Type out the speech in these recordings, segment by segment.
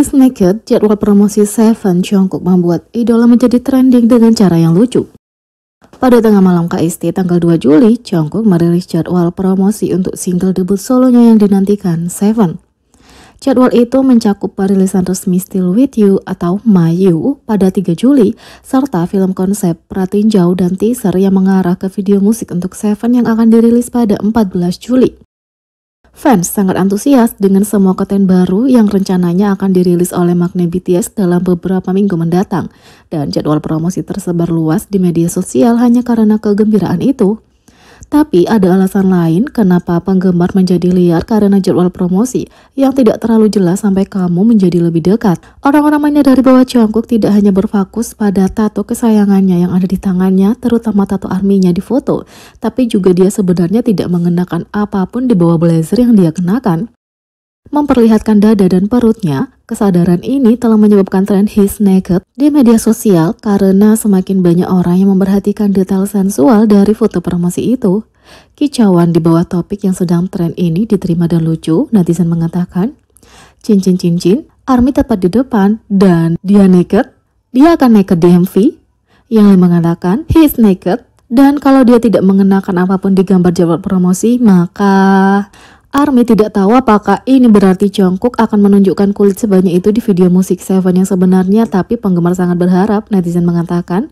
Twice Naked, jadwal promosi Seven Jungkook membuat idola menjadi trending dengan cara yang lucu. Pada tengah malam KST tanggal 2 Juli, Jungkook merilis jadwal promosi untuk single debut solonya yang dinantikan, Seven. Jadwal itu mencakup perilisan resmi Still With You atau Mayu pada 3 Juli, serta film konsep Pratinjau dan teaser yang mengarah ke video musik untuk Seven yang akan dirilis pada 14 Juli. Fans sangat antusias dengan semua konten baru yang rencananya akan dirilis oleh Magne BTS dalam beberapa minggu mendatang. Dan jadwal promosi tersebar luas di media sosial hanya karena kegembiraan itu. Tapi ada alasan lain kenapa penggemar menjadi liar karena jadwal promosi yang tidak terlalu jelas sampai kamu menjadi lebih dekat. Orang-orang menyadari bahwa Jungkook tidak hanya berfokus pada tato kesayangannya yang ada di tangannya, terutama tato arminya di foto, tapi juga dia sebenarnya tidak mengenakan apapun di bawah blazer yang dia kenakan. Memperlihatkan dada dan perutnya, kesadaran ini telah menyebabkan tren his naked di media sosial karena semakin banyak orang yang memperhatikan detail sensual dari foto promosi itu. Kicauan di bawah topik yang sedang tren ini diterima dan lucu, netizen mengatakan, cincin-cincin, Army tepat di depan, dan dia naked, dia akan naked DMV. Yang lain mengatakan, his naked, dan kalau dia tidak mengenakan apapun di gambar jawab promosi, maka Army tidak tahu apakah ini berarti Jungkook akan menunjukkan kulit sebanyak itu di video musik Seven yang sebenarnya, tapi penggemar sangat berharap netizen mengatakan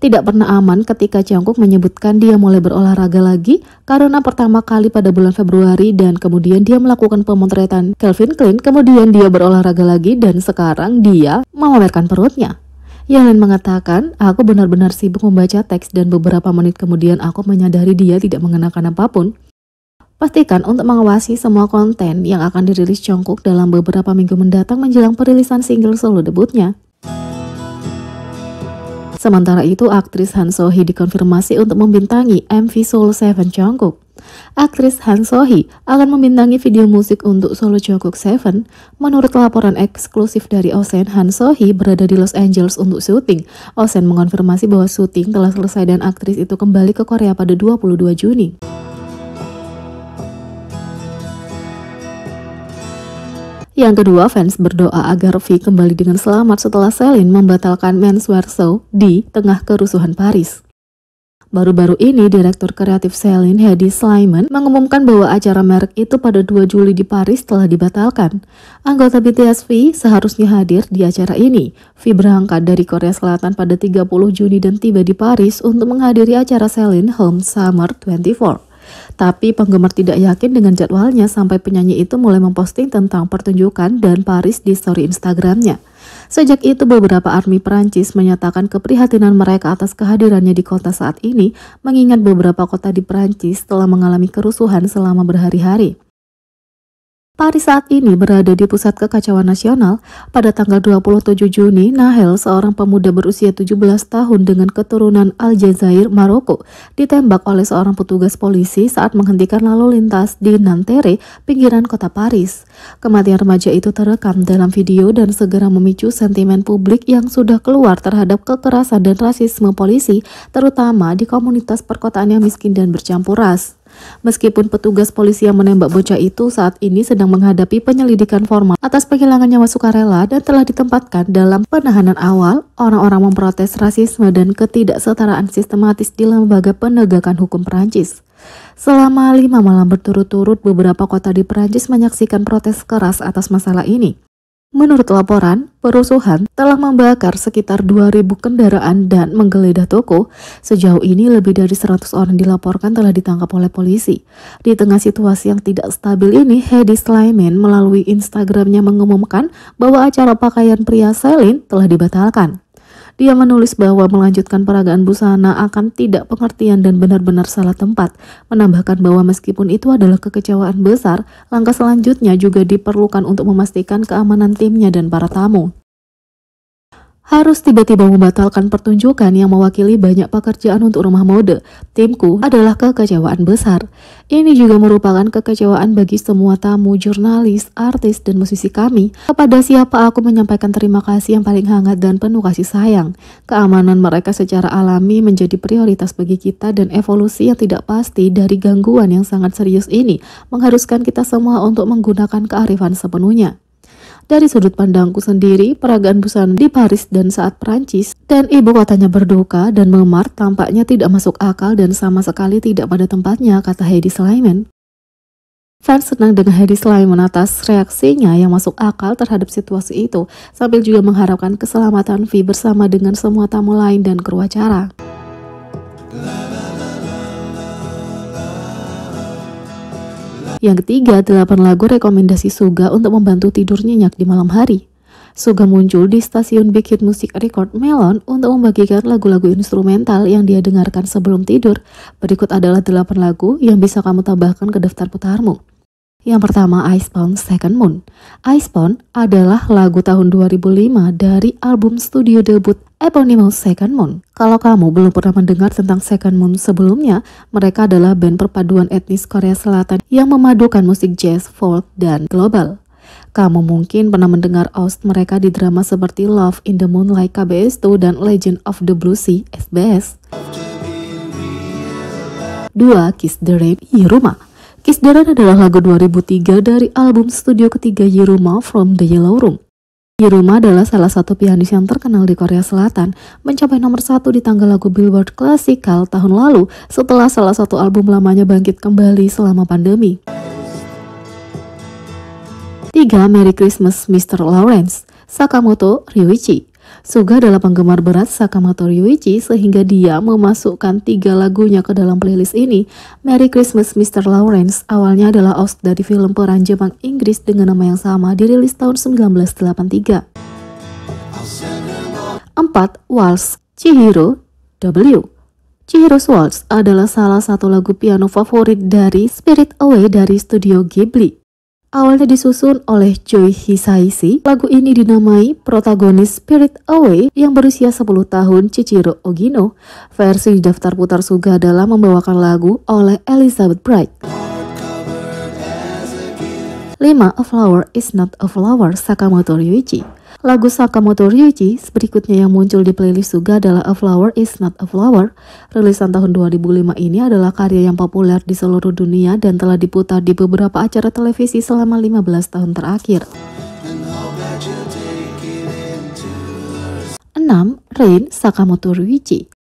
tidak pernah aman ketika Jungkook menyebutkan dia mulai berolahraga lagi karena pertama kali pada bulan Februari dan kemudian dia melakukan pemotretan Calvin Klein, kemudian dia berolahraga lagi dan sekarang dia memamerkan perutnya. Yann mengatakan, aku benar-benar sibuk membaca teks dan beberapa menit kemudian aku menyadari dia tidak mengenakan apapun. Pastikan untuk mengawasi semua konten yang akan dirilis Jungkook dalam beberapa minggu mendatang menjelang perilisan single solo debutnya. Sementara itu, aktris Han So Hee dikonfirmasi untuk membintangi MV solo Seven Jungkook. Aktris Han So Hee akan membintangi video musik untuk solo Jungkook Seven. Menurut laporan eksklusif dari Osen, Han So Hee berada di Los Angeles untuk syuting. Osen mengonfirmasi bahwa syuting telah selesai dan aktris itu kembali ke Korea pada 22 Juni. Yang kedua, fans berdoa agar V kembali dengan selamat setelah Celine membatalkan menswear show di tengah kerusuhan Paris. Baru-baru ini, Direktur Kreatif Celine, Hedy Slyman, mengumumkan bahwa acara merek itu pada 2 Juli di Paris telah dibatalkan. Anggota BTS V seharusnya hadir di acara ini. V berangkat dari Korea Selatan pada 30 Juni dan tiba di Paris untuk menghadiri acara Celine Home Summer 24. Tapi penggemar tidak yakin dengan jadwalnya sampai penyanyi itu mulai memposting tentang pertunjukan dan Paris di story Instagramnya. Sejak itu beberapa army Perancis menyatakan keprihatinan mereka atas kehadirannya di kota saat ini mengingat beberapa kota di Perancis telah mengalami kerusuhan selama berhari-hari. Paris saat ini berada di pusat kekacauan nasional. Pada tanggal 27 Juni, Nahel, seorang pemuda berusia 17 tahun dengan keturunan Aljazair, Maroko, ditembak oleh seorang petugas polisi saat menghentikan lalu lintas di Nanterre, pinggiran kota Paris. Kematian remaja itu terekam dalam video dan segera memicu sentimen publik yang sudah keluar terhadap kekerasan dan rasisme polisi, terutama di komunitas perkotaan yang miskin dan bercampur ras. Meskipun petugas polisi yang menembak bocah itu saat ini sedang menghadapi penyelidikan formal atas penghilangan nyawa sukarela dan telah ditempatkan dalam penahanan awal, orang-orang memprotes rasisme dan ketidaksetaraan sistematis di lembaga penegakan hukum Perancis. Selama lima malam berturut-turut, beberapa kota di Perancis menyaksikan protes keras atas masalah ini. Menurut laporan, perusuhan telah membakar sekitar 2.000 kendaraan dan menggeledah toko. Sejauh ini lebih dari 100 orang dilaporkan telah ditangkap oleh polisi. Di tengah situasi yang tidak stabil ini, Hedi Slyman melalui Instagramnya mengumumkan bahwa acara pakaian pria Selin telah dibatalkan. Dia menulis bahwa melanjutkan peragaan busana akan tidak pengertian dan benar-benar salah tempat, menambahkan bahwa meskipun itu adalah kekecewaan besar, langkah selanjutnya juga diperlukan untuk memastikan keamanan timnya dan para tamu harus tiba-tiba membatalkan pertunjukan yang mewakili banyak pekerjaan untuk rumah mode. Timku adalah kekecewaan besar. Ini juga merupakan kekecewaan bagi semua tamu, jurnalis, artis, dan musisi kami. Kepada siapa aku menyampaikan terima kasih yang paling hangat dan penuh kasih sayang. Keamanan mereka secara alami menjadi prioritas bagi kita dan evolusi yang tidak pasti dari gangguan yang sangat serius ini mengharuskan kita semua untuk menggunakan kearifan sepenuhnya. Dari sudut pandangku sendiri, peragaan busana di Paris dan saat Perancis dan ibu kotanya berduka dan memar tampaknya tidak masuk akal dan sama sekali tidak pada tempatnya, kata Heidi Slayman. Fans senang dengan Heidi Sulaiman atas reaksinya yang masuk akal terhadap situasi itu, sambil juga mengharapkan keselamatan V bersama dengan semua tamu lain dan kru acara. Yang ketiga, delapan lagu rekomendasi Suga untuk membantu tidur nyenyak di malam hari. Suga muncul di stasiun Big Hit Music Record Melon untuk membagikan lagu-lagu instrumental yang dia dengarkan sebelum tidur. Berikut adalah delapan lagu yang bisa kamu tambahkan ke daftar putarmu. Yang pertama Icebound Second Moon. Icebound adalah lagu tahun 2005 dari album studio debut Eponymous Second Moon. Kalau kamu belum pernah mendengar tentang Second Moon sebelumnya, mereka adalah band perpaduan etnis Korea Selatan yang memadukan musik jazz, folk, dan global. Kamu mungkin pernah mendengar ost mereka di drama seperti Love in the Moonlight KBS2 dan Legend of the Blue Sea SBS. 2. Kiss the Rain Yiruma Kiss the Rain adalah lagu 2003 dari album studio ketiga Yiruma From the Yellow Room. Yiruma adalah salah satu pianis yang terkenal di Korea Selatan, mencapai nomor satu di tangga lagu Billboard Klasikal tahun lalu setelah salah satu album lamanya bangkit kembali selama pandemi. 3. Merry Christmas Mr. Lawrence Sakamoto Ryuichi Suga adalah penggemar berat Sakamoto Ryuichi sehingga dia memasukkan tiga lagunya ke dalam playlist ini. Merry Christmas Mr. Lawrence awalnya adalah OST dari film peran Jepang Inggris dengan nama yang sama dirilis tahun 1983. 4. Waltz Chihiro W Chihiro's Waltz adalah salah satu lagu piano favorit dari Spirit Away dari studio Ghibli. Awalnya disusun oleh Choi Hisaishi, lagu ini dinamai protagonis Spirit Away yang berusia 10 tahun Chichiro Ogino. Versi daftar putar Suga adalah membawakan lagu oleh Elizabeth Bright. 5. A Flower is not a Flower, Sakamoto Ryuichi Lagu Sakamoto Ryuichi berikutnya yang muncul di playlist Suga adalah A Flower Is Not a Flower. Rilisan tahun 2005 ini adalah karya yang populer di seluruh dunia dan telah diputar di beberapa acara televisi selama 15 tahun terakhir. 6. Rain Sakamoto Ryuichi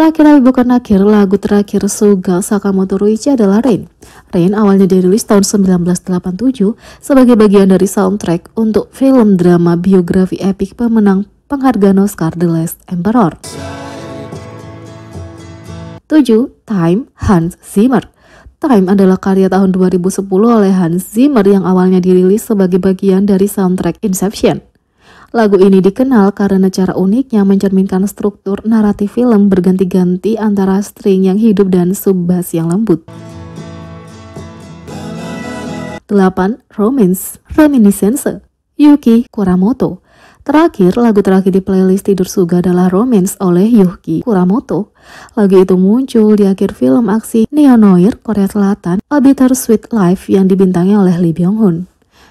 Terakhir tapi bukan akhir, lagu terakhir Suga Sakamoto Ruichi adalah Rain. Rain awalnya dirilis tahun 1987 sebagai bagian dari soundtrack untuk film drama biografi epik pemenang penghargaan Oscar The Last Emperor. 7. Time Hans Zimmer Time adalah karya tahun 2010 oleh Hans Zimmer yang awalnya dirilis sebagai bagian dari soundtrack Inception. Lagu ini dikenal karena cara uniknya mencerminkan struktur naratif film berganti-ganti antara string yang hidup dan sub bass yang lembut. 8. Romance Reminiscence Yuki Kuramoto Terakhir, lagu terakhir di playlist Tidur Suga adalah Romance oleh Yuki Kuramoto. Lagu itu muncul di akhir film aksi Neo Noir Korea Selatan, A Bitter Sweet Life yang dibintangi oleh Lee Byung-hun.